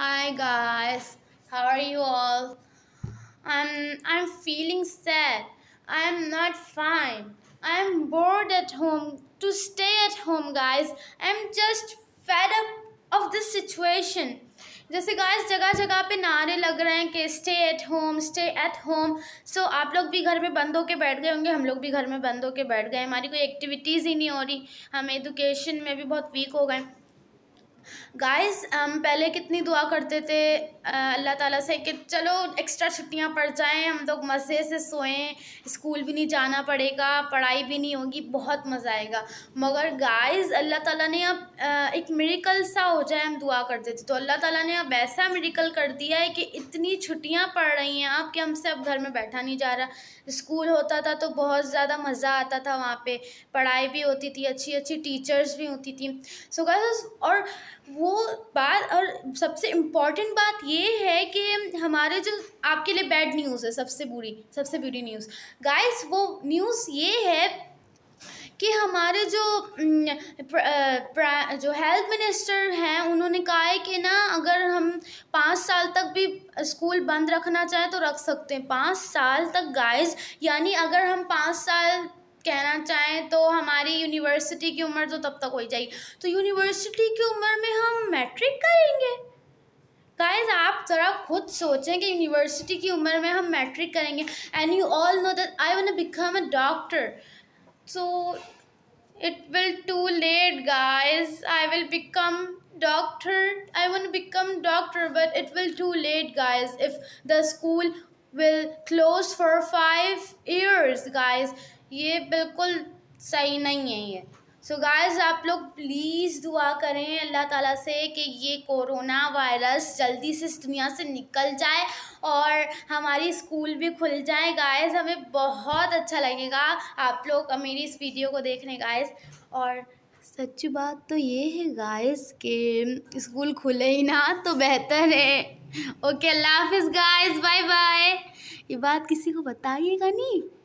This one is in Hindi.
Hi guys, how are you all? I'm I'm feeling sad. I'm not fine. I'm bored at home. To stay at home, guys. I'm just fed up of this situation. जैसे गाइस जगह जगह पे नारे लग रहे हैं कि stay at home stay at home so आप लोग भी घर में बंद होके बैठ गए होंगे हम लोग भी घर में बंद होके बैठ गए हमारी कोई एक्टिविटीज़ ही नहीं हो रही हम एजुकेशन में भी बहुत वीक हो गए गाइस हम पहले कितनी दुआ करते थे अल्लाह ताला से कि चलो एक्स्ट्रा छुट्टियां पड़ जाएं हम लोग मज़े से सोएं स्कूल भी नहीं जाना पड़ेगा पढ़ाई भी नहीं होगी बहुत मज़ा आएगा मगर गाइस अल्लाह ताला ने अब एक मेडिकल सा हो जाए हम दुआ करते थे तो अल्लाह ताला ने अब ऐसा मेडिकल कर दिया है कि इतनी छुट्टियाँ पड़ रही हैं आप कि हमसे अब घर में बैठा नहीं जा रहा स्कूल होता था तो बहुत ज़्यादा मज़ा आता था वहाँ पर पढ़ाई भी होती थी अच्छी अच्छी टीचर्स भी होती थी सो so गाइस और वो बात और सबसे इम्पॉर्टेंट बात ये है कि हमारे जो आपके लिए बैड न्यूज़ है सबसे बुरी सबसे बुरी न्यूज़ गाइस वो न्यूज़ ये है कि हमारे जो जो हेल्थ मिनिस्टर हैं उन्होंने कहा है कि ना अगर हम पाँच साल तक भी स्कूल बंद रखना चाहें तो रख सकते हैं पाँच साल तक गाइस यानी अगर हम पाँच साल कहना चाहें तो हमारी यूनिवर्सिटी की उम्र तो तब तक हो जाएगी तो यूनिवर्सिटी की उम्र में मैट्रिक करेंगे गाइज आप ज़रा खुद सोचें कि यूनिवर्सिटी की उम्र में हम मैट्रिक करेंगे and you all know that I want become a doctor so it will too late guys I will become doctor I want become doctor but it will too late guys if the school will close for five years guys ये बिल्कुल सही नहीं है ये सो so गाइस आप लोग प्लीज़ दुआ करें अल्लाह ताला से कि ये कोरोना वायरस जल्दी से इस दुनिया से निकल जाए और हमारी स्कूल भी खुल जाए गाइस हमें बहुत अच्छा लगेगा आप लोग मेरी इस वीडियो को देखने गाइस और सच्ची बात तो ये है गाइस कि स्कूल खुले ही ना तो बेहतर है ओके अल्लाह हाफिज़ गाइस बाय बाय ये बात किसी को बताइएगा नहीं